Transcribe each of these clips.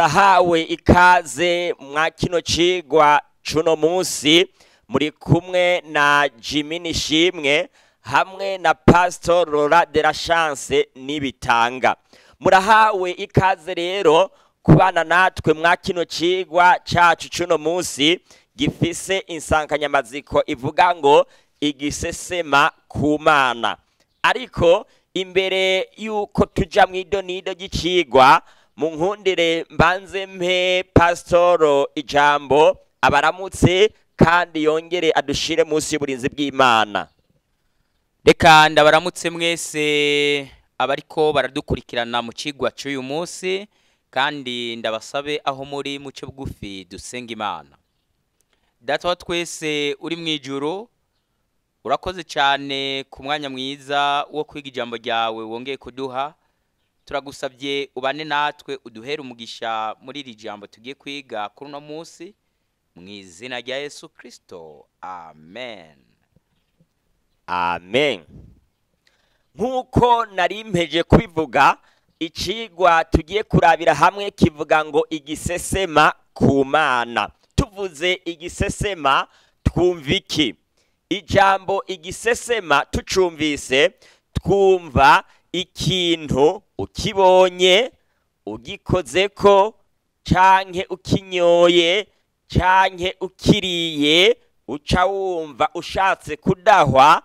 murahawe ikaze mwa kino cigwa cuno munsi muri kumwe na jimmy Shimwe, hamwe na pastor Laura de la chance n'ibitanga murahawe ikaze rero kubana natwe mwa kino cigwa cacu cuno munsi gifise insanganyamatsiko ivuga ngo igisesema ku mana ariko imbere y'uko tujya mu idonido gicigwa, munkundire mbanze mpe pasitoro ijambo abaramutse kandi yongere adushire munsi y'uburinzi bw'imana reka ndabaramutse mwese abariko baradukurikirana mu kigwa cy'uyu munsi kandi ndabasabe aho muri muce bugufi dusenga imana data wa twese uri mu ijoro urakoze cyane ku mwanya mwiza wo kwiga ijambo ryawe wongeye kuduha turagusabye ubane natwe uduhere umugisha muri iri jambo tugiye kwiga kuri uno munsi mu izina rya yesu kirisito amen amen nk'uko nari mpeje kwivuga ikigwa tugiye kurabira hamwe kivuga ngo igisesema ku mana tuvuze igisesema twumva iki ijambo igisesema tucumvise twumva ikintu ukibonye ugikoze ko canke ukinyoye canke ukiriye uca wumva ushatse kudahwa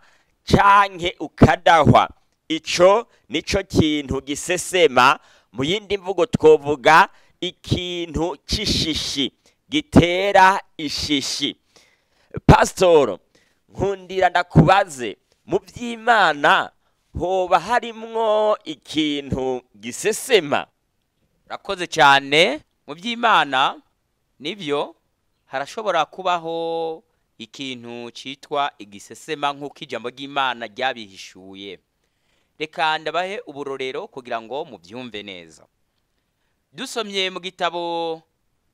canke ukadahwa icyo nico kintu gisesema mu yindi mvugo twovuga ikintu c'ishishi gitera ishishi pasitoro nkundira ndakubaze mu by'imana hoba harimwo ikintu gisesema urakoze cyane mu by'imana nibyo harashobora kubaho ikintu cyitwa igisesema nk'uko ijambo ry'imana ryabihishuye reka ndabahe uburorero kugira ngo mubyumve neza dusomye mu gitabo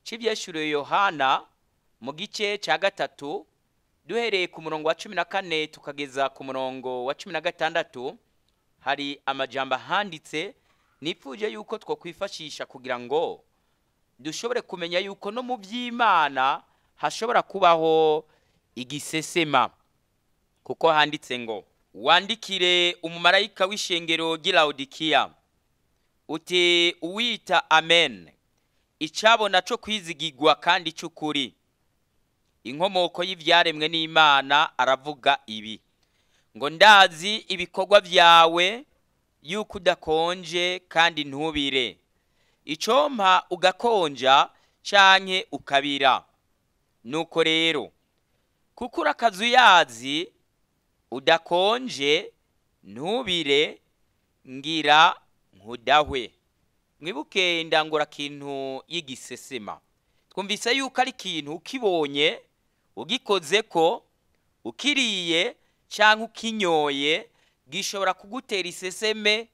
cy'ibyeshyuriwe yohana mu gice cya gatatu duhereye ku murongo wa cumi na kane tukageza ku murongo wa cumi na gatandatu hari amajyamba ahanditse nipfuje yuko twakwifashisha kugira ngo dushobore kumenya yuko no mu by'imana hashobora kubaho igisesema kuko handitse ngo wandikire umumarayika w'ishengero ry'ilawudikiya uti uwita amen icyabona cyo kwizigigwa kandi cy'ukuri inkomoko y'ibyaremwe n'imana aravuga ibi ngo ndazi ibikorwa byawe yuko udakonje kandi ntubire icompa ugakonja canke ukabira nuko rero kuko urakazu yazi udakonje ntubire ngira nkudahwe mwibuke ndangura kintu y'igisesema twumvise yuko ari ikintu ukibonye ugikoze ko ukiriye cyangwa ukinyoye gishobora kugutera iseseme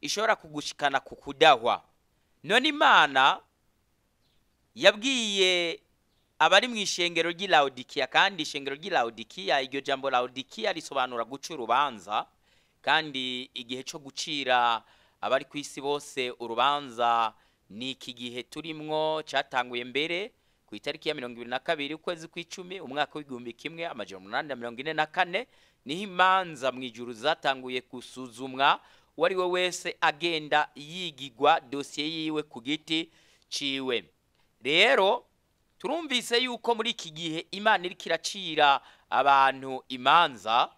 ishobora kugushikana ku kudahwa none imana yabwiye abari mu ishengero ry'ilawudikiya kandi ishengero ry'ilawudikiya iryo jambo lawudikiya risobanura guca urubanza kandi igihe cyo gucira abari ku isi bose urubanza ni iki gihe turimwo cyatanguye mbere ku itariki ya mirongo ibiri na kabiri ukwezi kw'icumi umwaka w'igihumbi kimwe amajana umunani na mirongo ine na kane niho imanza mu ijuru zatanguye gusuzumwa uwo ari we wese agenda yigigwa dosiye yiwe ku giti ciwe rero turumvise yuko muri iki gihe imana iri kiracira abantu imanza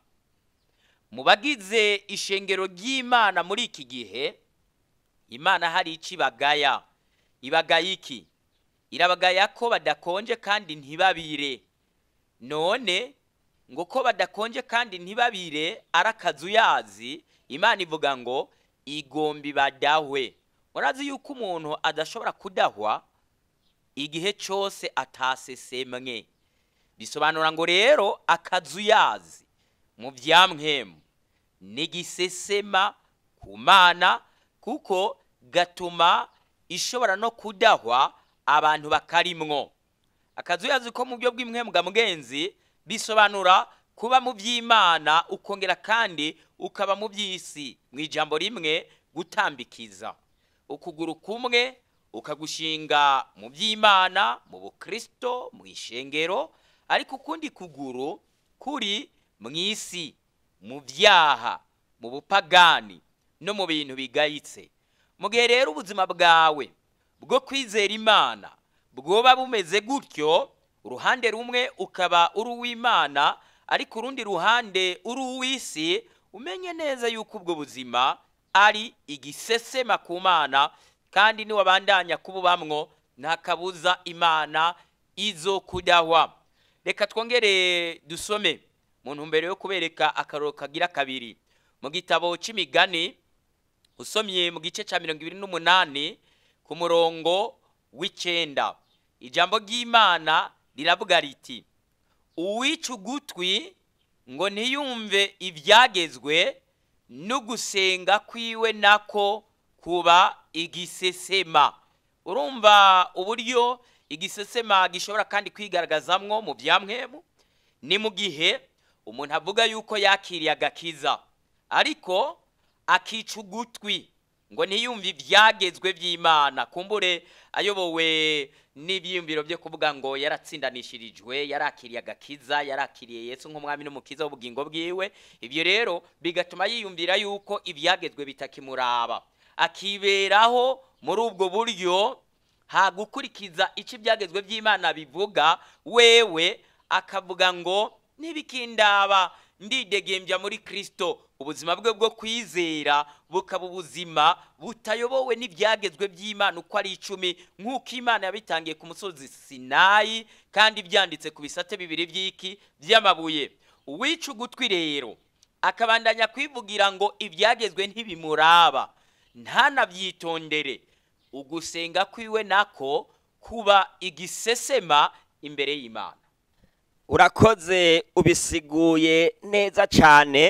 mu bagize ishengero ry'imana muri iki gihe imana hari icyo ibagaya ibagaya iki irabagaya ko badakonje kandi ntibabire none ngo ko badakonje kandi ntibabire arakazuyazi imana ivuga ngo igombi badahwe urazi yuko umuntu adashobora kudahwa igihe cyose atasesemwe bisobanura ngo rero akazuyazi mu byamwemu ntigisesema ku mana kuko gatuma ishobora no kudahwa abantu bakarimwo akazuyazi ko mu byo bw'imwembwa mugenzi bisobanura kuba mu by'imana ukongera kandi ukaba mu by'isi mu ijambo rimwe gutambikiza ukuguru kumwe ukagushinga mu by'imana mu bukristo mu ishengero ariko ukundi kuguru kuri mu isi mu byaha mu bupagani no mu bintu bigayitse mu gihe rero ubuzima bwawe bwo kwizera imana bwoba bumeze gutyo uruhande rumwe ukaba uruw’imana ariko urundi ruhande uri umenye neza yuko ubwo buzima ari igisesema ku mana kandi niwabandanya kububamwo nta kabuza imana izo kudahwa reka twongere dusome mu ntumbero yo kubereka akaroro kagira kabiri mu gitabo cy'imigani usomye mu gice cya mirongo ibiri n'umunani ku murongo w'icyenda ijambo ry'imana riravuga riti uwica ugutwi ngo ntiyumve ibyagezwe no gusenga kwiwe nako kuba igisesema urumva uburyo igisesema gishobora kandi kwigaragazamwo mu byamwemu ni mu gihe umuntu avuga yuko yakiriye agakiza ariko akica ugutwi ngo ntiyumve ibyagezwe by'imana kumbure ayobowe n'ibyiyumviro byo kuvuga ngo yaratsindanishirijwe yarakiriye agakiza yarakiriye Yesu nk'umwami n'umukiza w'ubugingo bwiwe ibyo rero bigatuma yiyumvira yuko ibyagezwe bitakimuraba akiberaho muri ubwo buryo hagukurikiza icyo ibyagezwe by'imana bivuga wewe akavuga ngo ntibikindaba ndidegembya muri Kristo ubuzima bwe bwo kwizera bukaba ubuzima butayobowe n'ibyagezwe by'imana uko ari icumi nk'uko imana yabitangiye ku musozi sinayi kandi byanditse ku bisate bibiri by'iki by'amabuye uwica ugutwi rero akabandanya kwivugira ngo ibyagezwe ntibimuraba ntanabyitondere ugusenga kwiwe nako kuba igisesema imbere y'imana urakoze ubisiguye neza cyane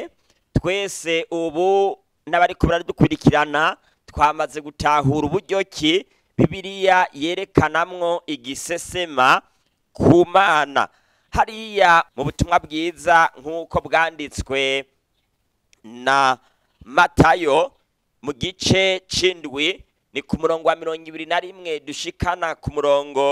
twese ubu n'abari dukurikirana twamaze gutahura uburyo ki bibiriya yerekanamwo igisesema ku mana hariya mu butumwa bwiza nk'uko bwanditswe na matayo mu gice cy'indwi ni ku murongo wa mirongo ibiri na rimwe dushikana ku murongo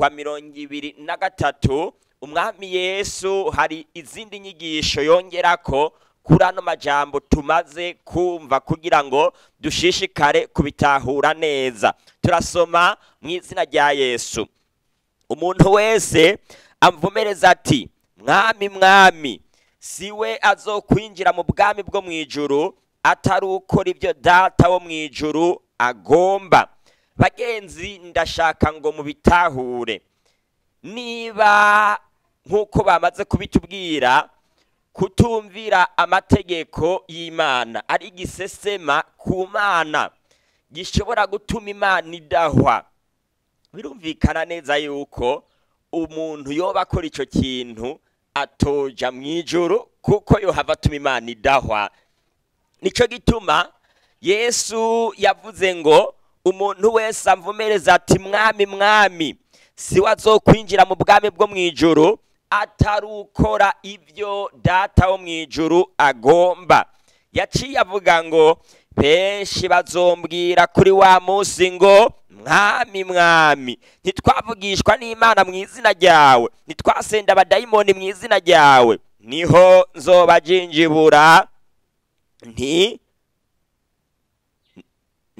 wa mirongo ibiri na gatatu umwami yesu hari izindi nyigisho yongera ko kuri ano majambo tumaze kumva kugira ngo dushishikare kubitahura neza turasoma mu izina rya yesu umuntu wese amvumereza ati mwami mwami si we siwe azokwinjira mu bwami bwo mu ijuru atari ukora ibyo data wo mu ijuru agomba bagenzi ndashaka ngo mubitahure niba nk'uko bamaze kubitubwira kutumvira amategeko y'imana ari igisesema ku mana gishobora gutuma imana idahwa birumvikana neza yuko umuntu yoba akora icyo kintu atoja mu ijoro kuko yohava atuma imana idahwa nicyo gituma yesu yavuze ngo umuntu wese amvumereza ati mwami mwami si we azokwinjira mu bwami bwo mu ijoro ukora ibyo data wo mu ijuru agomba yaciye avuga ngo benshi bazombwira kuri wa munsi ngo mwami mwami ntitwavugishwa n'imana mu izina ryawe ntitwasenda abadayimoni mu izina ryawe niho nzobajinjibura nti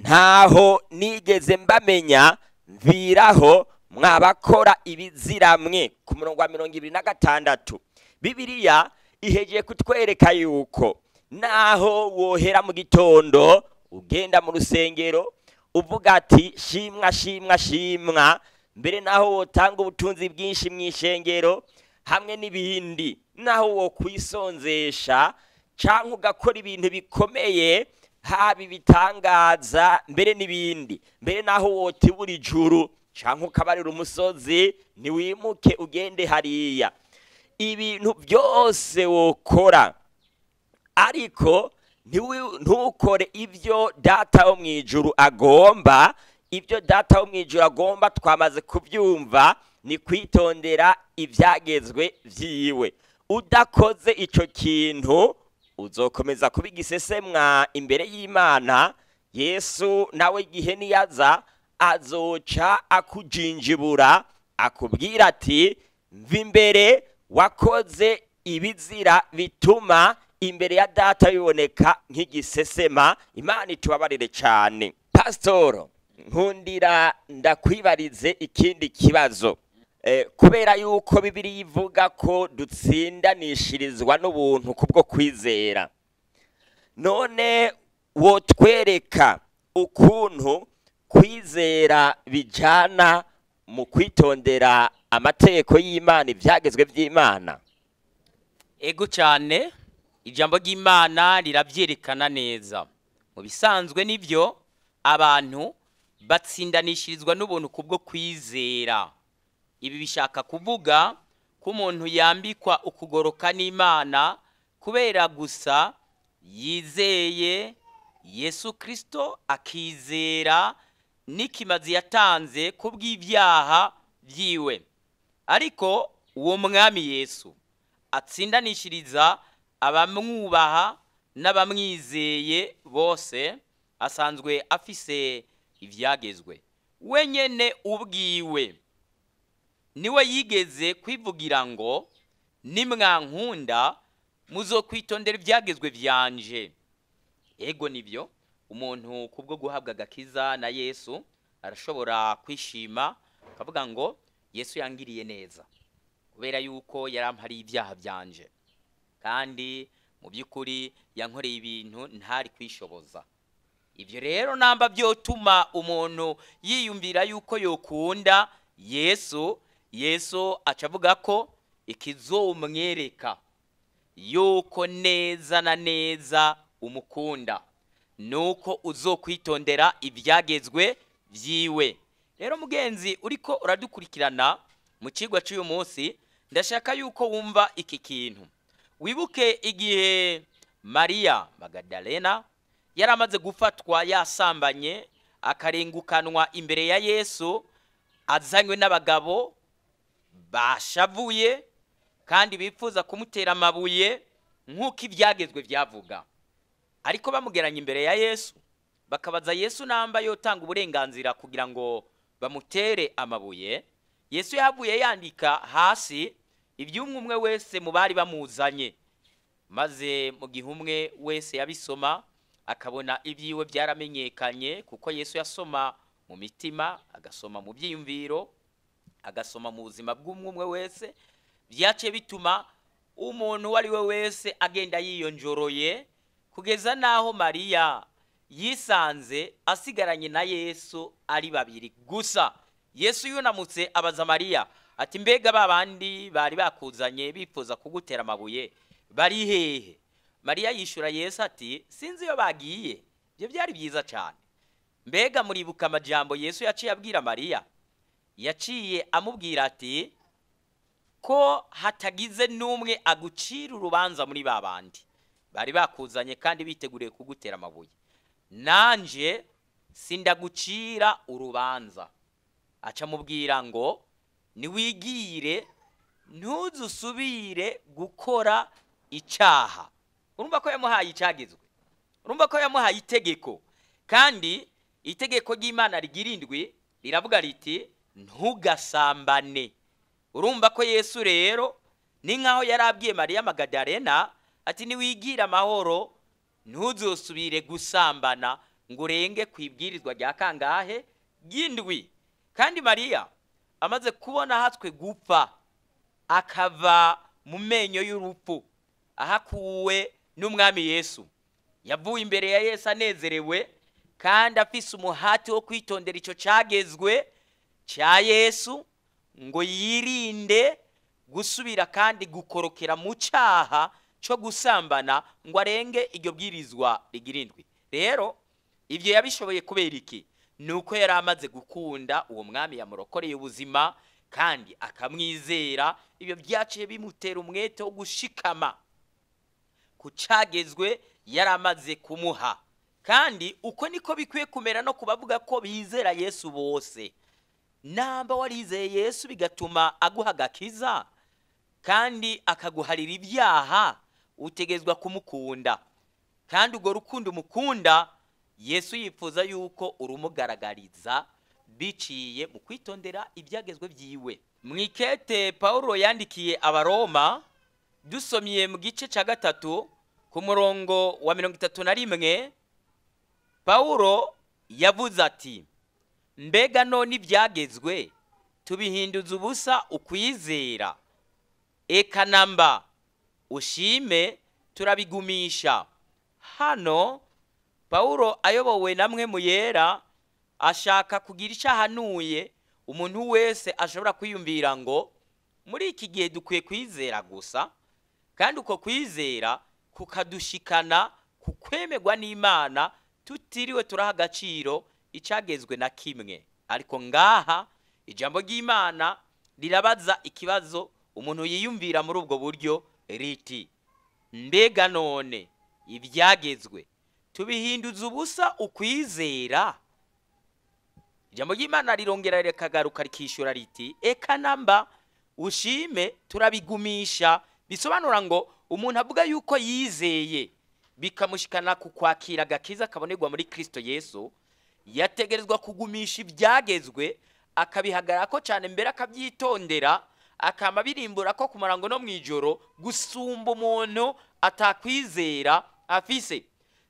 ntaho nigeze mbamenya mviraho mwabakora ibiziramwe ku murongo wa mirongo ibiri na gatandatu bibiriya ihegeye kutwereka yuko naho wohera mu gitondo ugenda mu rusengero uvuga ati shimwa shimwa shimwa mbere naho wotanga ubutunzi bwinshi mu ishengero hamwe n'ibindi naho wo kwisonzesha cyangwa ugakora ibintu bikomeye haba ibitangaza mbere n'ibindi mbere naho wotibura ijuru cyangwa ukabarira umusozi ntiwimuke ugende hariya ibintu byose wokora ariko ntukore ibyo data wo mu ijuru agomba ibyo data wo mu ijuru agomba twamaze kubyumva ni kwitondera ibyagezwe byiwe udakoze icyo kintu uzokomeza kuba igisesemwa imbere y'imana yesu nawe igihe niyaza azoca akujinjibura akubwira ati mva wakoze ibizira bituma imbere ya data biboneka nk'igisesema imana itubabarire cyane pasitoro nkundira ndakwibarize ikindi kibazo eh, kubera yuko bibiri ivuga ko dutsindanishirizwa n'ubuntu kubwo kwizera none wotwereka ukuntu kwizera bijyana mu kwitondera amategeko y'imana ibyagezwe by'imana ego cyane ijambo ry'imana rirabyerekana neza mu bisanzwe nibyo abantu batsindanishirizwa n'ubuntu kubwo kwizera ibi bishaka kuvuga ko umuntu yambikwa ukugoroka n'imana kubera gusa yizeye yesu kirisito akizera n'ikimazi yatanze kubw’ibyaha byiwe ariko uwo mwami yesu atsindanishiriza abamwubaha n'abamwizeye bose asanzwe afise ibyagezwe wenyine ubwiwe niwe yigeze kwivugira ngo nimwankunda muzo kwitondera ibyagezwe byanje ego nibyo umuntu kubwo guhabwa agakiza na yesu arashobora kwishima akavuga ngo yesu yangiriye neza kubera yuko yarampariye ibyaha byanje kandi mu by'ukuri yankoreye ibintu ntari kwishoboza ibyo rero namba byotuma umuntu yiyumvira yuko yokunda yesu yesu acavuga ko ikizomwereka yuko neza na neza umukunda nuko uzokwitondera ibyagezwe byiwe rero mugenzi uriko uradukurikirana mu kigwa cy'uyu munsi ndashaka yuko wumva iki kintu wibuke igihe Maria magadalena yari amaze gufatwa yasambanye akarengukanwa imbere ya yesu azanywe n'abagabo bashavuye kandi bifuza kumutera amabuye nk'uko ibyagezwe byavuga ariko bamugeranye imbere ya yesu bakabaza yesu namba yotanga uburenganzira kugira ngo bamutere amabuye yesu yahavuye yandika hasi iby'umwe umwe wese mu bari bamuzanye maze mu gihe umwe wese yabisoma akabona ibyiwe byaramenyekanye kuko yesu yasoma mu mitima agasoma mu byiyumviro agasoma mu buzima bw'umwe umwe wese byace bituma umuntu uwo ari we wese agenda yiyonjoroye kugeza n'aho mariya yisanze asigaranye na yesu ari babiri gusa yesu yunamutse abaza mariya ati mbega ba bandi bari bakuzanye bifuza kugutera amabuye bari hehe mariya yishyura yesu ati sinzi iyo bagiye ibyo byari byiza cyane mbega muribuka amajyambo yesu yaciye abwira mariya yaciye amubwira ati ko hatagize n'umwe agucira urubanza muri ba bandi bari bakuzanye kandi biteguriye kugutera amabuye nanje sindagucira urubanza acamubwira ngo niwigire ntuzusubire gukora icyaha urumva ko yamuhaye icyagizwe urumva ko yamuhaye itegeko kandi itegeko ry'imana rigirindwi riravuga riti ntugasambane urumva ko yesu rero ni nk'aho yari abwiye mariya magadarena ati niwigira amahoro ntuzusubire gusambana ngo urenge ku ibwirizwa rya kangahe ry'indwi kandi mariya amaze kubona hatwe gupfa akava mu menyo y'urupfu ahakuwe n'umwami yesu yavuye imbere ya yesu anezerewe kandi afise umuhati wo kwitondera icyo cyagezwe cya yesu ngo yirinde gusubira kandi gukorokera mu cyaha cyo gusambana ngo arenge iryo bwirizwa rigirindwi rero ibyo yabishoboye kubera iki ni uko yari amaze gukunda uwo mwami yamurokoreye ubuzima kandi akamwizera ibyo byaciye bimutera umwete wo gushikama ku cyagezwe yari amaze kumuha kandi uko niko bikwiye kumera no kubavuga ko bizera yesu bose namba warizeye yesu bigatuma aguha agakiza kandi akaguharira ibyaha utegezwa kumukunda kandi urwo rukundo umukunda yesu yifuza yuko urumugaragariza biciye mu kwitondera ibyagezwe byiwe Mwikete ikete yandikiye abaroma dusomiye mu gice cya gatatu ku murongo wa mirongo itatu na rimwe paul yavuze ati mbega none ibyagezwe tubihinduza ubusa ukwizera eka namba ushime turabigumisha hano paul ayobowe namwe mu yera ashaka kugira icyo ahanuye umuntu wese ashobora kwiyumvira ngo muri iki gihe dukwiye kwizera gusa kandi uko kwizera kukadushikana ku kwemerwa n'imana tutiriwe turaha agaciro icyagezwe na kimwe ariko ngaha ijambo ry'imana rirabaza ikibazo umuntu yiyumvira muri ubwo buryo riti mbega none ibyagezwe tubihinduza ubusa ukwizera ijambo ry'imana rirongera rikagaruka rikishyura riti eka namba ushime turabigumisha bisobanura ngo umuntu avuga yuko yizeye bikamushikana ku kwakira agakiza akabonerwa muri kirisito yesu yategerezwa kugumisha ibyagezwe akabihagarara ko cyane mbere akabyitondera akama birimbura ko kumara ngo no mu ijoro gusumba umuntu atakwizera afise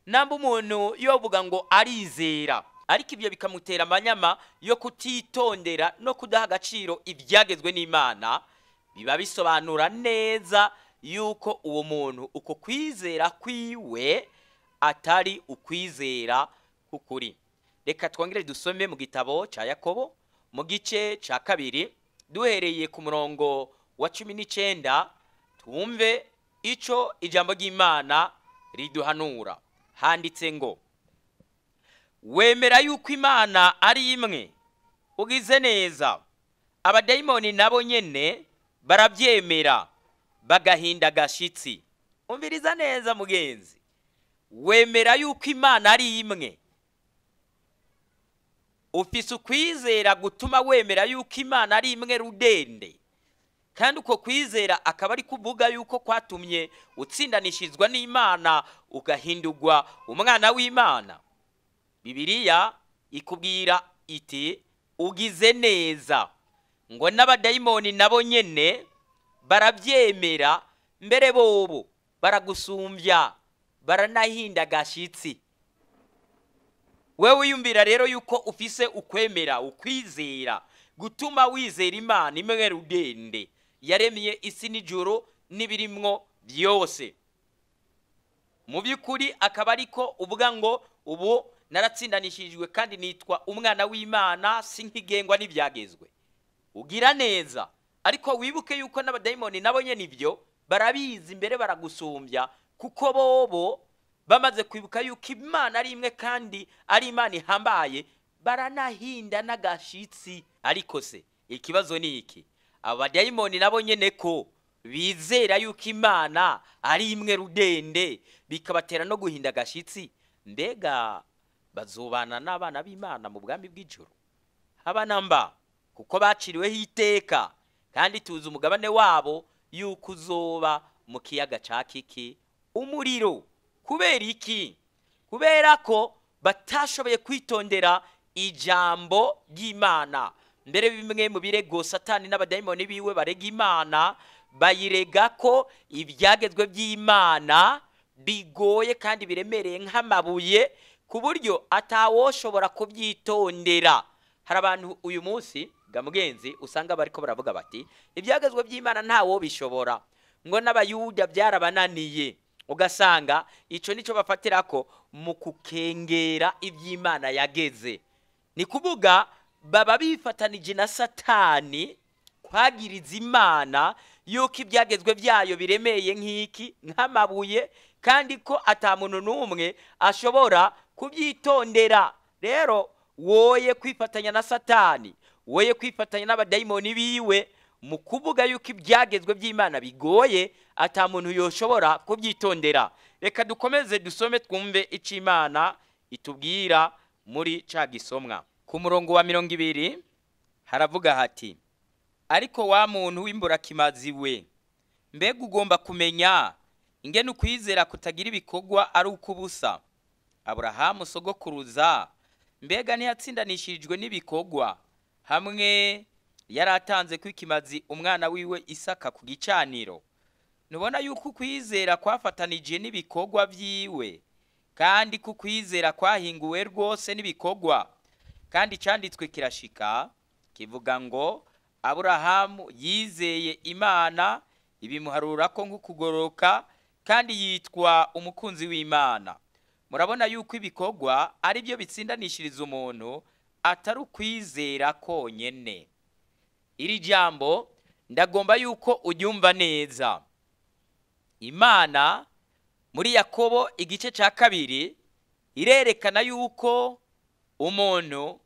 namba umuntu yovuga ngo arizera ariko ibyo bikamutera amanyama yo kutitondera no kudaha agaciro ibyagezwe n'imana biba bisobanura neza yuko uwo muntu uko kwizera kwiwe atari ukwizera k'ukuri reka twongere dusome mu gitabo cya yakobo mu gice cya kabiri duhereye ku murongo wa cumi n'icyenda twumve icyo ijambo ry'imana riduhanura handitse ngo wemera yuko imana ari imwe ugize neza abadayimoni nabo nyine barabyemera bagahinda agashyitsi umviriza neza mugenzi wemera yuko imana ari imwe ufise ukwizera gutuma wemera yuko imana ari imwe rudende kandi uko kwizera akaba ari kuvuga yuko kwatumye utsindanishirizwa n'imana ugahindurwa umwana w'imana bibiriya ikubwira iti ugize neza ngo n'abadayimoni nabo nyine barabyemera mbere bobo baragusumbya baranahinda gashyitsi wowe wiyumvira rero yuko ufise ukwemera ukwizera gutuma wizera imana imwe rudende yaremye isi n'ijoro n'ibirimwo byose mu by'ukuri akaba ariko uvuga ngo ubu naratsindanishijwe kandi nitwa umwana w'imana si nk'igengwa n'ibyagezwe ugira neza ariko wibuke yuko n'abadayimoni nabo nyine ibyo barabizi imbere baragusumbya kuko bobo bamaze kwibuka yuko imana ari imwe kandi ari imana ihambaye baranahinda n’agashyitsi ariko se ikibazo ni iki abadayimoni nabo nyine ko bizera yuko imana ari imwe rudende bikabatera no guhinda agashitsi mbega bazubana n'abana b'imana mu bwami bw'ijoro habana namba kuko baciriweho iteka kandi tuzi umugabane wabo yuko uzoba mu kiyaga cya kiki umuriro kubera iki kubera ko batashoboye kwitondera ijambo ry'imana mbere bimwe mu birego satani n'abadayimoni biwe barega imana bayirega ko ibyagezwe by'imana bigoye kandi biremereye nk'amabuye ku buryo atawoshobora kubyitondera hari abantu uyu munsi mugenzi usanga bari ko baravuga bati ibyagezwe by'imana ntawo bishobora ngo n'abayuda byarabananiye ugasanga icyo nicyo bafatira ko mu kukengera iby'imana yageze ni kuvuga baba bifatanije na satani kwagiriza imana y'uko ibyagezwe byayo biremeye nk'iki nk'amabuye kandi ko atamuntu n'umwe ashobora kubyitondera rero woye kwifatanya na satani woye kwifatanya n'abadayimoni biwe mu kuvuga y'uko ibyagezwe by'imana bigoye atamuntu yoshobora kubyitondera reka dukomeze dusome twumve icyo imana itubwira muri ca gisomwa ku murongo wa mirongo ibiri haravuga hati ariko wa muntu w'imburakimazi we mbega ugomba kumenya ingene ukwizera kutagira ibikorwa ari ukw'ubusa aburahamu sogokuruza mbega ntiyatsindanishijwe n'ibikorwa hamwe yari atanze kwikimazi umwana wiwe isaka ku gicaniro nubona yuko ukwizera kwafatanije n'ibikorwa byiwe kandi ko ukwizera kwahinguwe rwose n'ibikorwa kandi icyanditswe kirashika kivuga ngo aburahamu yizeye imana ibimuharura ko nk'ukugoroka kandi yitwa umukunzi w'imana murabona yuko ibikorwa ari byo bitsindanishiriza umuntu atari ukwizera konyine iri jambo ndagomba yuko uryumva neza imana muri yakobo igice cya kabiri irerekana yuko umuntu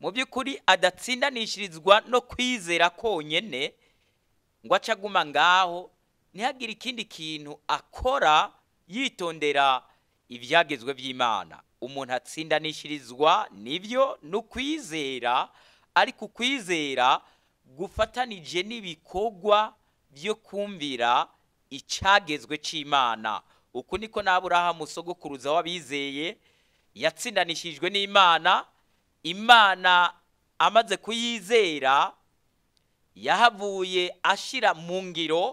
mu by'ukuri adatsindanishirizwa no kwizera konyine ngo acaguma ngaho ntihagire ikindi kintu akora yitondera ibyagezwe by'imana umuntu atsindanishirizwa nibyo ni kwizera, ariko ukwizera gufatanije n'ibikorwa byo kumvira icyagezwe cy'imana uku niko n'aburahamu sogokuruza w'abizeye yatsindanishijwe n'imana imana amaze kuyizera yahavuye ashyira mu ngiro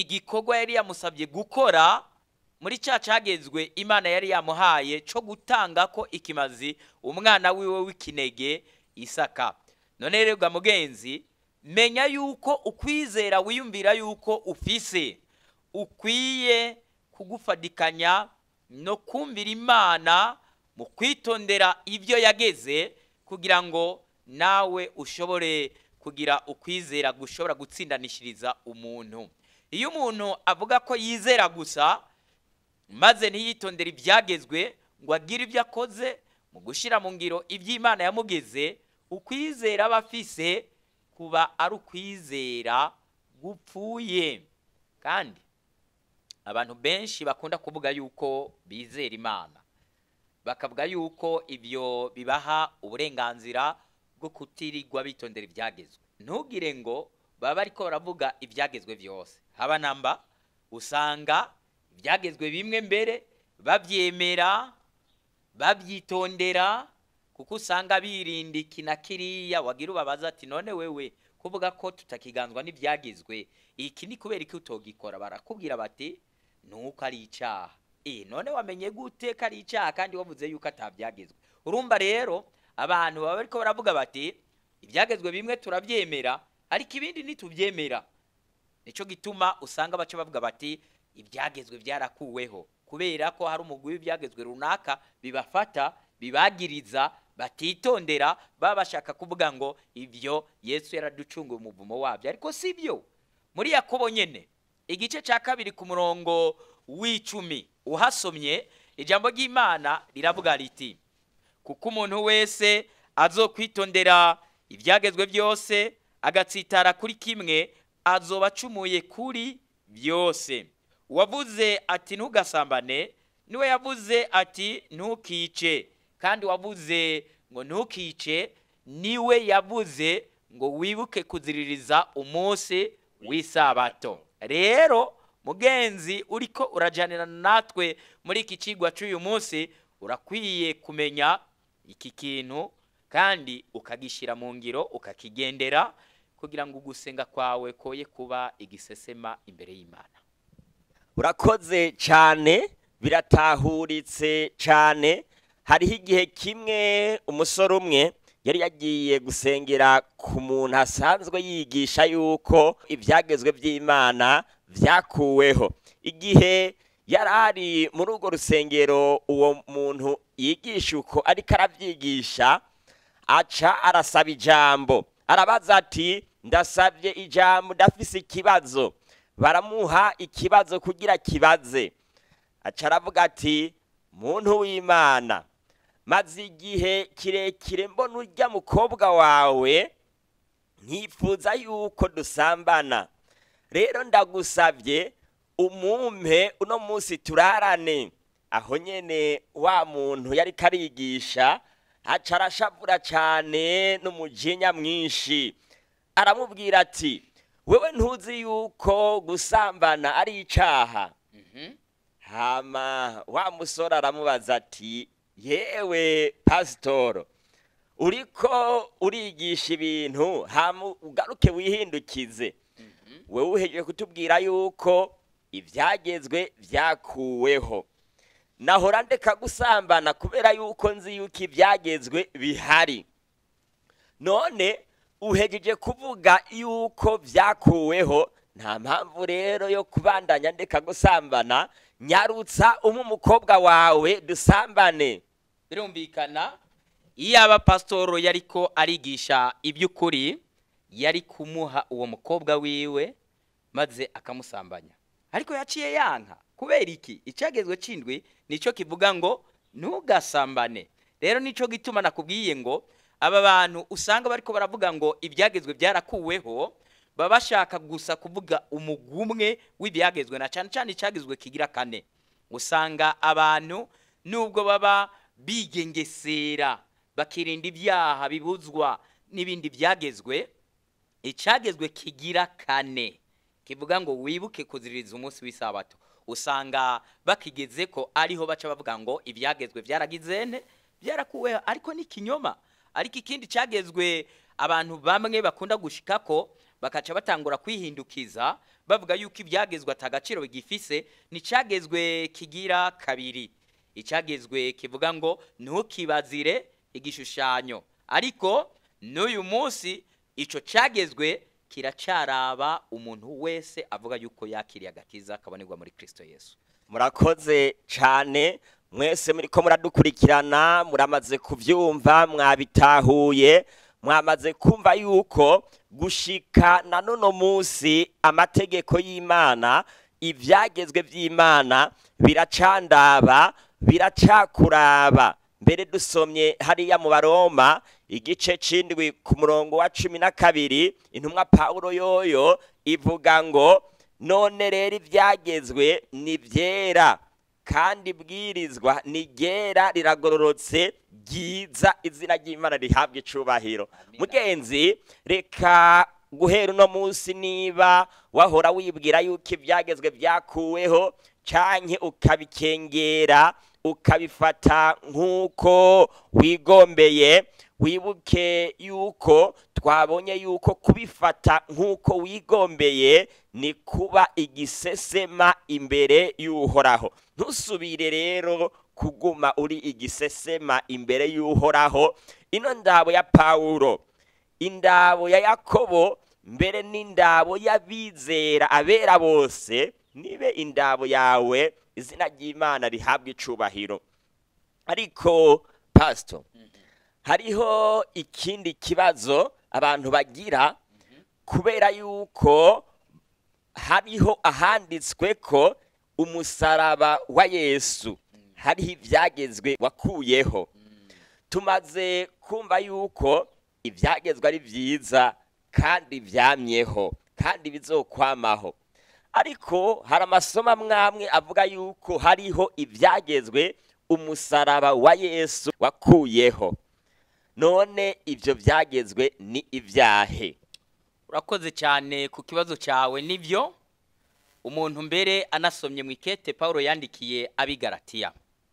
igikorwa yari yamusabye gukora muri cya cyagezwe imana yari yamuhaye cyo gutanga ko ikimazi umwana wiwe w'ikinege isaka none rero mugenzi menya yuko ukwizera wiyumvira yuko ufise ukwiye kugufadikanya no kumvira imana mu kwitondera ibyo yageze kugira ngo nawe ushobore kugira ukwizera gushobora gutsindanishiriza umuntu iyo umuntu avuga ko yizera gusa maze ntiyitondere ibyagezwe ngo agire ibyo akoze mu gushyira mu ngiro iby'imana yamugeze ukwizera aba afise kuba ari ukwizera gupfuye kandi abantu benshi bakunda kuvuga yuko bizera imana bakavuga yuko ibyo bibaha uburenganzira bwo kutirirwa bitondera ibyagezwe ntugire ngo baba ariko baravuga ibyagezwe byose haba namba usanga ibyagezwe bimwe mbere babyemera babyitondera kuko usanga birinda iki na kiriya wagira ubabaza ati none wewe kuvuga ko tutakiganzwa n'ibyagizwe iki ni kubera iki utogikora barakubwira bati nuko ari icyaha eh, none wamenye gute ko ari icyaha kandi wavuze yuko atabyagizwe urumva rero abantu baba bari baravuga bati ibyagezwe bimwe turabyemera ariko ibindi ntitubyemera nicyo gituma usanga abaca bavuga bati ibyagezwe byarakuweho kubera ko hari umugwi w'ibyagezwe runaka bibafata bibagiriza batitondera baba bashaka kuvuga ngo ibyo yesu yaraducunguye umuvumo wabyo ariko si byo muri yakobo nyine igice cya kabiri ku murongo w'icumi uhasomye ijambo ry'imana riravuga riti kuko umuntu wese azokwitondera ibyagezwe byose agatsitara kuri kimwe azoba acumuye kuri byose uwavuze ati ntugasambane niwe yavuze ati ntukice kandi wabuze ngo ntukice niwe yabuze ngo wibuke kuziririza umunsi w'isabato rero mugenzi uri ko urajyanirana natwe muri iki kigwa cy'uyu munsi urakwiye kumenya iki kintu kandi ukagishyira mu ngiro ukakigendera kugira ngo ugusenga kwawe koye kuba igisesema imbere y'imana urakoze cyane biratahuritse cyane hariho igihe kimwe umusore umwe yari yagiye gusengera ku muntu asanzwe yigisha yuko ibyagezwe by'imana byakuweho igihe yari ari muri urwo rusengero uwo muntu yigisha uko ariko arabyigisha aca arasaba ijambo arabaza ati ndasabye ijambo ndafise ikibazo baramuha ikibazo kugira kibaze aca aravuga ati muntu w'imana maze igihe kirekire mbona ujya mukobwa wawe nkifuza yuko dusambana rero ndagusabye umumpe uno munsi turarane aho nyine wa muntu yari karigisha haca arashavura cyane n'umujinya mwinshi aramubwira ati “Wewe ntuzi yuko gusambana ari icyaha mhm. hama wa musore aramubaza ati yewe pasitoro uriko urigisha ibintu ugaruke wihindukize mhm. wowe uhejeje kutubwira yuko ibyagezwe byakuweho nahora ndeka gusambana kubera yuko nzi yuko ibyagezwe bihari none uhejeje kuvuga yuko byakuweho nta mpamvu rero yo kubandanya ndeka gusambana nyarutsa umu umukobwa wawe dusambane birumvikana iyo aba pasitoro yari ko arigisha iby'ukuri yari kumuha uwo mukobwa wiwe maze akamusambanya ariko yaciye yanka kubera iki icyagezwe cy'indwi nicyo kivuga ngo ntugasambane rero nicyo gituma nakubwiye ngo aba bantu usanga bari ko baravuga ngo ibyagezwe byarakuweho baba bashaka gusa kuvuga umugwi umwe w'ibyagezwe na cyane cyane icyagezwe kigira kane usanga abantu nubwo baba bigengesera bakirinda ibyaha bibuzwa n'ibindi byagezwe icyagezwe kigira kane kivuga ngo wibuke kuziririza umunsi w'isabato usanga bakigeze ko ariho baca bavuga ngo ibyagezwe byaragize ne ariko ni ikinyoma ariko ikindi cyagezwe abantu bamwe bakunda gushika ko bakaca batangura kwihindukiza bavuga yuko ibyagezwe atagaciro bigifise n'icyagezwe kigira kabiri icyagezwe kivuga ngo ntukibazire igishushanyo ariko n'uyu munsi icyo cyagezwe kiracaraba umuntu wese avuga yuko yakiriye agakiza kabonerwa muri kirisito yesu murakoze cyane mwese muri ko muradukurikirana muramaze kubyumva mwabitahuye mwamaze kumva yuko gushika na none munsi amategeko y'imana ibyagezwe by'imana biracandaba biracakuraba mbere dusomye hariya mu baroma igice cy'indwi ku murongo wa cumi na kabiri intumwa paul yoyo ivuga ngo none rero ibyagezwe ni byera kandi bwirizwa ni ryera riragororotse ryiza izina ry'imana rihabwa icubahiro mugenzi reka guhera uno munsi niba wahora wibwira yuko ibyagezwe byakuweho cyane ukabikengera ukabifata nk'uko wigombeye wibuke yuko twabonye yuko kubifata nk'uko wigombeye ni kuba igisesema imbere y'uhoraho ntusubire rero kuguma uri igisesema imbere y'uhoraho ino ndabo ya pawuro indabo ya yakobo mbere n'indabo y'abizera abera bose nibe indabo yawe izina ry'imana rihabwa icubahiro ariko pasito hariho ikindi kibazo abantu bagira mhm. kubera yuko hariho ahanditswe ko umusaraba wa yesu hariho ibyagezwe wakuyeho tumaze kumva yuko ibyagezwe ari byiza kandi byamyeho kandi bizokwamaho ariko hari amasomo amwe avuga yuko hariho ibyagezwe umusaraba wa yesu wakuyeho none ibyo byagezwe ni ibyahe urakoze cyane ku kibazo cyawe nibyo umuntu mbere anasomye mu ikete paul yandikiye abigaratiya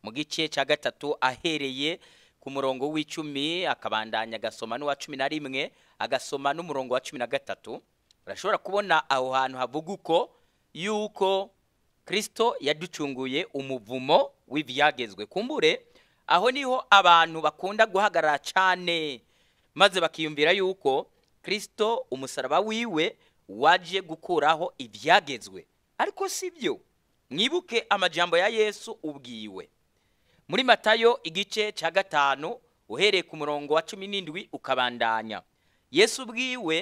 mu gice cya gatatu ahereye ku murongo w'icumi akabandanya agasoma n'uwa cumi na rimwe agasoma n'umurongo wa cumi na gatatu urashobora kubona aho hantu havuga uko yuko kirisito yaducunguye umuvumo w'ibyagezwe kumbure aho niho abantu bakunda guhagarara cyane maze bakiyumvira yuko kirisito umusaraba wiwe waje gukuraho ibyagezwe ariko si byo mwibuke amajambo ya yesu ubwiwe muri matayo igice cya gatanu uhereye ku murongo wa cumi n'indwi ukabandanya yesu ubwiwe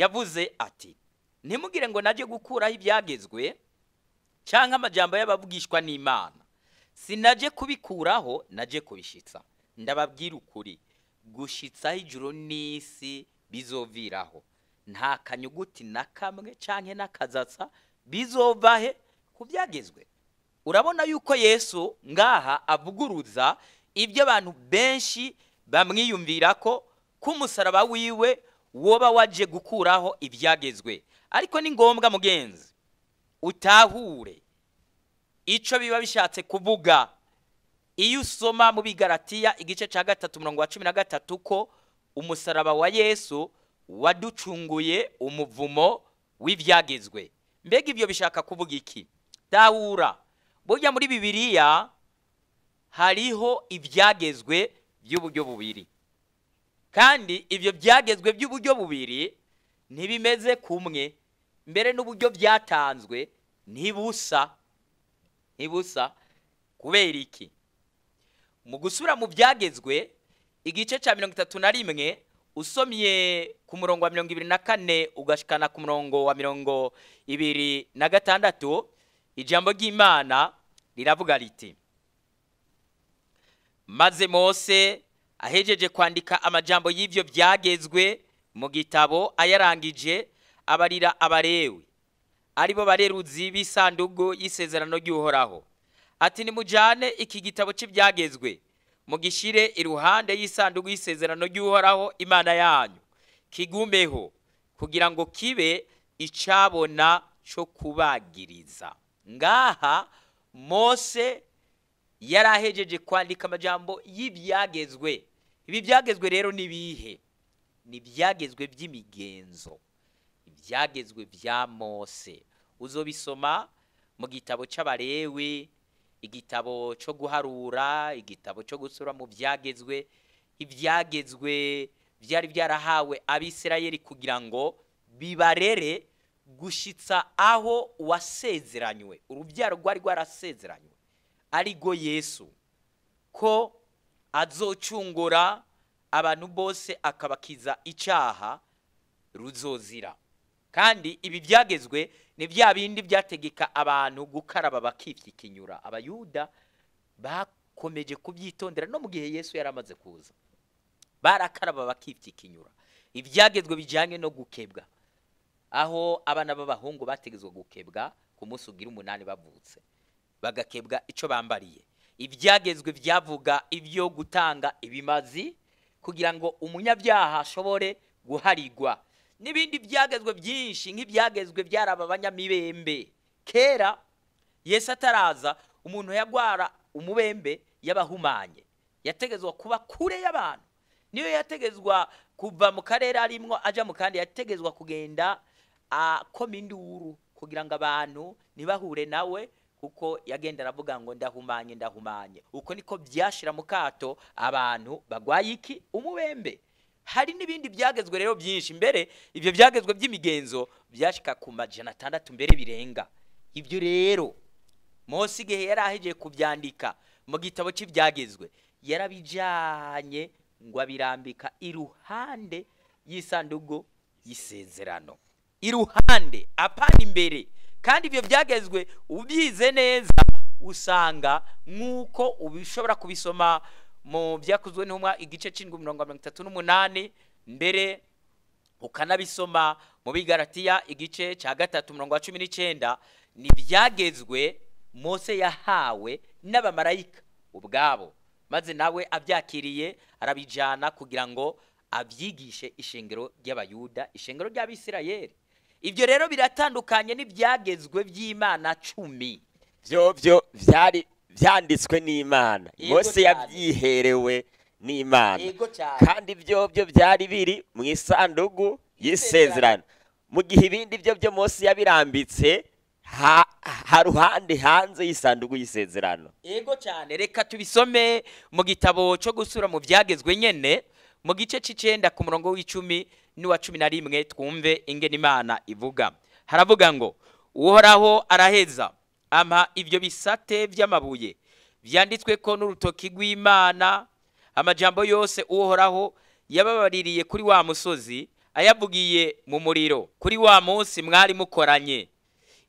yavuze ati ntimugire ngo najye gukuraho ibyagezwe cyangwa amajyamba y'ababwishwa n'imana sinajye kubikuraho najye kubishyitsa ndababwira ukuri gushyitsaho ijuru n'isi bizoviraho nta kanyuguti na kamwe cyangwa n'akazasa bizova he ku byagezwe urabona yuko yesu ngaha avuguruza ibyo abantu benshi bamwiyumvira ko ko umusaraba wiwe woba waje gukuraho ibyagezwe ariko ni ngombwa mugenzi utahure icyo biba bishatse kuvuga iyo usoma mu bigaratiya igice cya gatatu mirongo wa cumi na gatatu ko umusaraba wa yesu waducunguye umuvumo w'ibyagezwe mbega ibyo bishaka kuvuga iki tawura burya muri bibiliya hariho ibyagezwe by'uburyo bubiri kandi ibyo byagezwe by'uburyo bubiri ntibimeze kumwe mbere n'uburyo byatanzwe ntibusa ntibusa kubera iki mu gusura mu byagezwe igice cya mirongo itatu na rimwe usomye ku murongo wa mirongo ibiri na kane ugashikana ku murongo wa mirongo ibiri na gatandatu ijambo ry'imana riravuga riti maze mose ahejeje kwandika amajambo y'ibyo byagezwe mu gitabo ayarangije abarira abarewe aribo bareruzi b'isanduku y'isezerano ry'uhoraho ati nimujyane iki gitabo cy'ibyagezwe mugishyire iruhande y'isanduku y'isezerano ry'uhoraho imana yanyu kigumeho kugira ngo kibe icyabona cyo kubagiriza ngaha mose yari ahejeje kwandika amajambo y'ibyagezwe ibi byagezwe rero ni ibihe ni ibyagezwe by'imigenzo ibyagezwe bya mose uzobisoma mu gitabo cy'abarewe igitabo cyo guharura igitabo cyo gusura mu byagezwe ibyagezwe byari byarahawe abisirayeli kugira ngo bibarere gushyitsa aho wasezeranywe urubyaro rwari rwarasezeranywe arigo yesu ko azocungura abantu bose akabakiza icyaha ruzozira kandi ibi byagezwe ni bya bindi byategeka abantu gukaraba bakipyikinyura abayuda bakomeje kubyitondera no mu gihe yesu yari amaze kuza barakaraba ikinyura ibyagezwe bijyanye no gukebwa aho abana b'abahungu bategezwa gukebwa ku munsi ugira umunani bavutse bagakebwa icyo bambariye ibyagezwe byavuga ibyo gutanga ibimazi kugira ngo umunyabyaha ashobore guharigwa n'ibindi byagezwe byinshi nk'ibyagezwe byaraba abanyamibembe kera yesi ataraza umuntu yagwara umubembe y'abahumanye yategezwa kuba kure y'abantu niyo yategezwa kuva mu karere arimo ajya mu kandi yategezwa kugenda akoma induru kugira ngo abantu ntibahure nawe kuko yagenda aravuga ngo ndahumanye ndahumanye uko niko byashyira mu kato abantu barwaye iki umubembe hari n'ibindi byagezwe rero byinshi mbere ibyo byagezwe by'imigenzo byashyika ku majana atandatu mbere birenga ibyo rero Mose igihe yari ahegiye kubyandika mu gitabo cy'ibyagezwe yarabijyanye ngo abirambika iruhande yisandugu y'isezerano iruhande apana imbere kandi ibyo byagezwe ubyize neza usanga nk'uko ubishobora kubisoma mu byakozwe n'intumwa igice cy'indwi mirongo itatu n'umunani mbere ukanabisoma mu bigaratiya igice cya gatatu mirongo cumi n'icyenda ntibyagezwe Mose yahawe n'abamarayika ubwabo maze nawe abyakiriye arabijyana kugira ngo abyigishe ishingiro ry'abayuda ishingiro ry'abisirayeri ibyo rero biratandukanye n'ibyagezwe by'imana cumi byo byo byari byanditswe n'imana mose yabyiherewe n'imana kandi ibyo byo byari biri mu isandugu y'isezerano mu gihe ibindi byo byo mose yabirambitse ha ruhande hanze y'isanduku y'isezerano yego cyane reka tubisome mu gitabo cyo gusura mu byagezwe nyine mu gice cy'icyenda ku murongo w'icumi n'uwa cumi na rimwe twumve ingena imana ivuga haravuga ngo uhoraho araheza Ama ibyo bisate by'amabuye byanditswe ko n'urutoki rw'imana amajambo yose uhoraho yababaririye kuri wa musozi ayavugiye mu muriro kuri wa munsi mwari mukoranye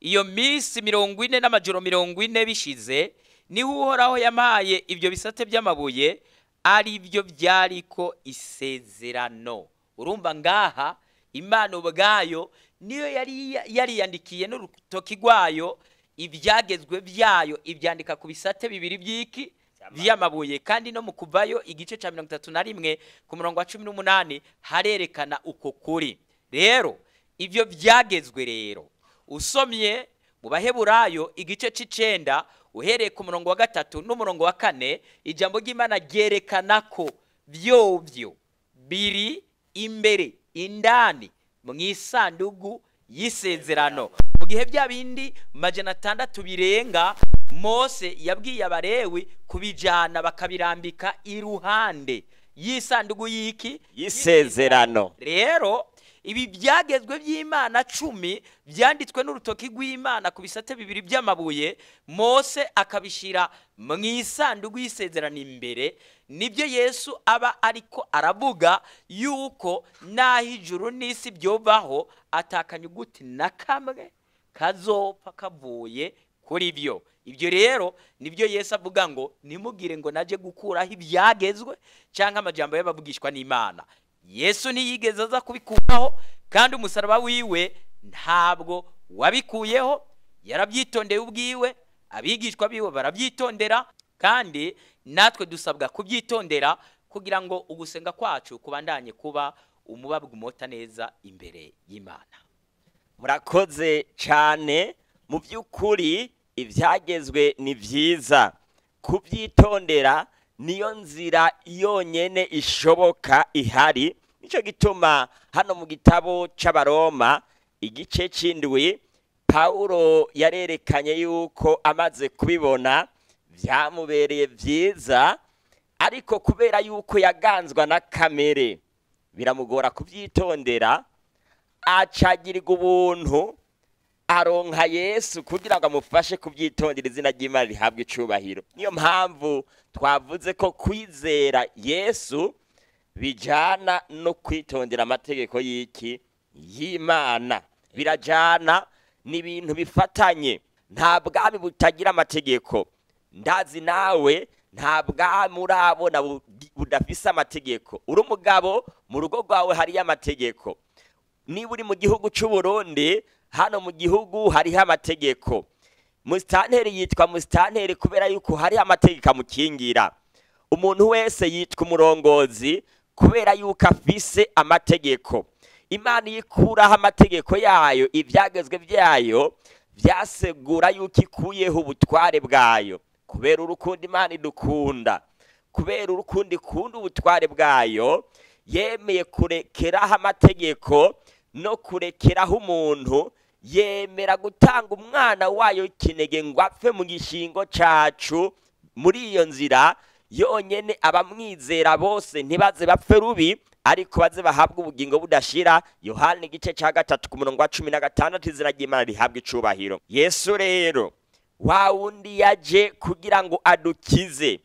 iyo minsi mirongo ine n'amajoro mirongo ine bishize niho uhoraho yamaye ibyo bisate by'amabuye ari byo byari ko isezerano urumva ngaha imana ubwayo niyo yari yariyandikiye n'urutoki rwayo ibyagezwe byayo ibyandika ku bisate bibiri by'iki by'amabuye kandi no mu kuvayo igice cya mirongo itatu na rimwe ku murongo wa cumi n'umunani harerekana uko kuri rero ibyo byagezwe rero usomye mu baheburayo igice cy'icyenda uhereye ku murongo wa gatatu n'umurongo wa kane ijambo ry'imana ryerekana ko byobyo biri imbere indani mu isandugu y'isezerano mu gihe bya bindi magana atandatu birenga mose yabwiye abarewi kubijyana bakabirambika iruhande yisandugu y'iki y'isezerano rero ibi byagezwe by'imana cumi byanditswe n'urutoki rw'imana ku bisate bibiri by'amabuye mose akabishyira mu isanduku y'isezerano imbere nibyo yesu aba ariko aravuga yuko n'aho ijuru n'isi byobaho atakanya uguti na kamwe kazopfa kavuye kuri byo ibyo rero nibyo yesu avuga ngo nimubwire ngo najye gukuraho ibyagezwe cyangwa amajyambere y'abavugishwa n'imana yesu ntiyigeze aza kubikuraho kandi umusaraba wiwe ntabwo wabikuyeho yarabyitondeye ubwiwe abigishwa biwe barabyitondera kandi natwe dusabwa kubyitondera kugira ngo ugusenga kwacu kubandanye kuba umubabwa umota neza imbere y'imana murakoze cyane mu by'ukuri ibyagezwe ni byiza kubyitondera niyo nzira yonyine ishoboka ihari nicyo gituma hano mu gitabo cy'abaroma igice cy'indwi paul yarerekanye yuko amaze kubibona byamubereye byiza ariko kubera yuko yaganzwa na kamere biramugora kubyitondera acagirwa ubuntu aronka yesu kugira ngo amufashe kubyitondera izina ry'imana rihabwa icyubahiro niyo mpamvu twavuze ko kwizera yesu bijyana no kwitondera amategeko y'iki y'imana birajyana ni ibintu bifatanye nta bwami butagira amategeko ndazi nawe nta bwami urabona budafise amategeko uri umugabo mu rugo rwawe hariyo amategeko niba uri mu gihugu cy'uburundi hano mu gihugu hariho amategeko musitanteri yitwa musitanteri kubera yuko hariho amategeko amukingira umuntu wese yitwa umurongozi kubera yuko afise amategeko imana iyo ikuraho amategeko yayo ibyagezwe byayo byasegura yuko ikuyeho ubutware bwayo kubera urukundo imana idukunda kubera urukundo ikunda ubutware bwayo yemeye kurekeraho amategeko no kurekeraho umuntu yemera gutanga umwana wayo kinege ngo apfe mu gishingo cyacu muri iyo nzira yonyine abamwizera bose ntibaze bapfe rubi ariko baze bahabwa ubugingo budashira yohani igice cya gatatu ku murongo wa cumi na gatandatu izina ry'imana rihabwa icubahiro yesu rero wa wundi yaje kugira ngo adukize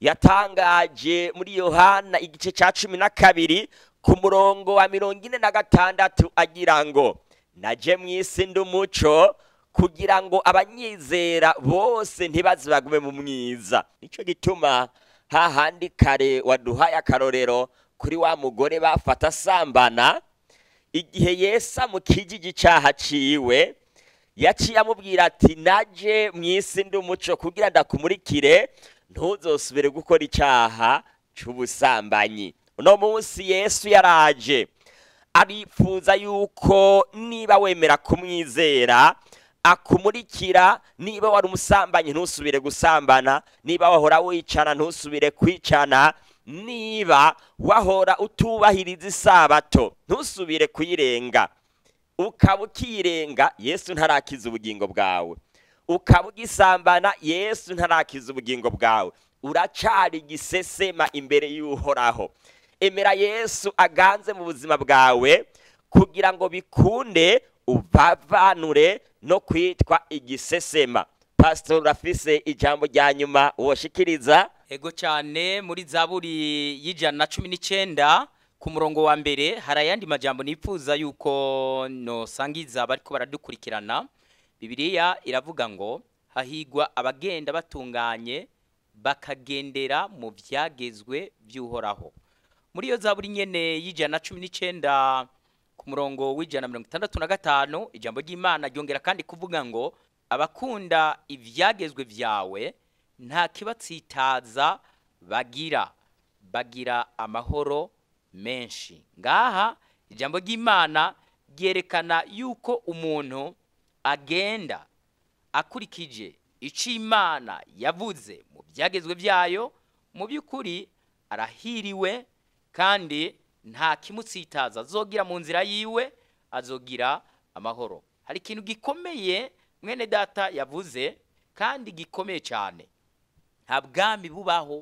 yatangaje muri yohana igice cya cumi na kabiri ku murongo wa mirongo ine na gatandatu agira ngo naje mu isi ndi umuco kugira ngo abanyizera bose ntibazibagume mu mwiza nicyo gituma hahandi kare waduhaye akarorero kuri wa mugore bafata asambana igihe yesa mu kijiji cyahaciwe yaciye amubwira ati naje mu isi ndi umuco kugira ndakumurikire ntuzosubire gukora icyaha cy'ubusambanyi uno munsi yesu yaraje arifuza yuko niba wemera kumwizera akumurikira niba wari umusambanyi ntusubire gusambana niba wahora wicana ntusubire kwicana niba wahora utubahiriza isabato ntusubire kuyirenga ukaba ukirenga yesu ntarakize ubugingo bwawe ukaba ugisambana yesu ntarakize ubugingo bwawe uracari igisesema imbere y'uhoraho emera yesu aganze mu buzima bwawe kugira ngo bikunde ubavanure no kwitwa igisesema pasitoro urafise ijambo rya nyuma woshikiriza ego cyane muri zaburi y'ijana na cumi n'icyenda ku murongo wa mbere hari ayandi majambo nifuza yuko nosangiza bari ko baradukurikirana Bibiliya iravuga ngo hahigwa abagenda batunganye bakagendera mu byagezwe by'uhoraho muri iyo zaburi nyine y'ijana na cumi n'icyenda ku murongo w'ijana na mirongo itandatu na gatanu ijambo ry'imana ryongera kandi kuvuga ngo abakunda ibyagezwe byawe nta kibatsitaza bagira bagira amahoro menshi ngaha ijambo ry'imana ryerekana yuko umuntu agenda akurikije icyo imana yavuze mu byagezwe byayo mu by'ukuri arahiriwe kandi nta kimutsitaza azogira mu nzira yiwe azogira amahoro hari ikintu gikomeye mwene data yavuze kandi gikomeye cyane nta bwami bubaho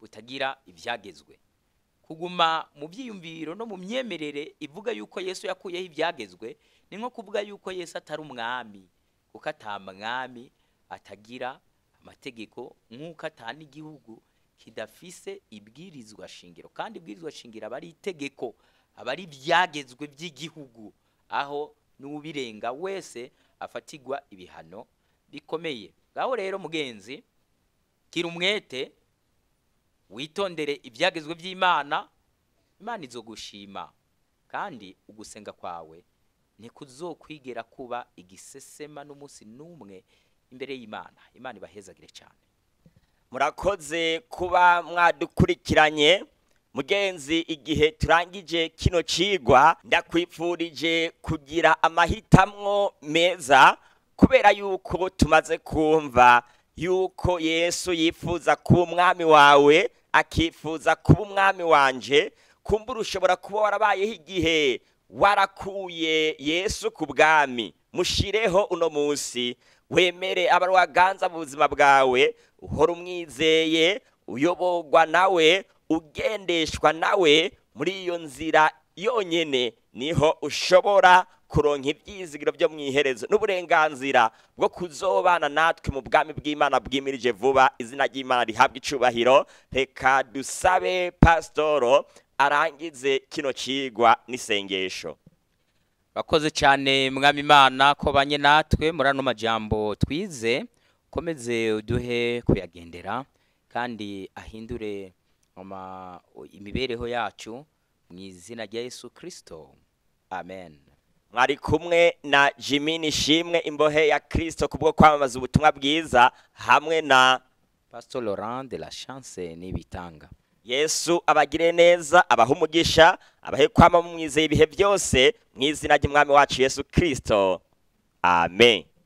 butagira ibyagezwe kuguma mu byiyumviro no mu myemerere ivuga yuko yesu yakuyeho ibyagezwe ni nko kuvuga yuko yesu atari umwami kuko atamwami atagira amategeko nk'uko atana igihugu kidafise ibwirizwa shingiro kandi ibwirizwa shingiro aba ari itegeko aba ari ibyagezwe by'igihugu aho n'ubirenga wese afatigwa ibihano bikomeye ngaho rero mugenzi gira umwete witondere ibyagezwe by'imana imana izo gushima kandi ugusenga kwawe ntikuzokwigera kuba igisesema n'umunsi n'umwe imbere y'imana imana ibahezagire cyane murakoze kuba mwadukurikiranye mugenzi igihe turangije kino cigwa ndakwifurije kugira amahitamwo meza kubera yuko tumaze kumva yuko yesu yifuza kuba umwami wawe akifuza kuba umwami wanje kumbura ushobora kuba warabayeho igihe warakuye yesu ku bwami mushireho uno munsi wemere abarwaganza mu buzima bwawe uhora umwizeye uyoborwa nawe ugendeshwa nawe muri iyo nzira yonyine niho ushobora kuronka ibyizigiro byo mu iherezo n'uburenganzira bwo kuzobana natwe mu bwami bw'imana bwimirije vuba izina ry'imana rihabwa icyubahiro, reka dusabe pasitoro arangize kino cigwa n'isengesho urakoze cyane mwami imana ko banye natwe muri ano majyambo twize ukomeze uduhe kuyagendera kandi ahindure imibereho yacu mu izina rya Yesu kirisito amen mwari kumwe na jimmy nishimwe imbohe ya kirisito kubwo kwamamaza ubutumwa bwiza hamwe na pastor laurent de la chance n'ibitanga yesu abagire neza abahe umugisha abahe kwama ibihe byose mu izina ry'umwami wacu yesu kirisito amen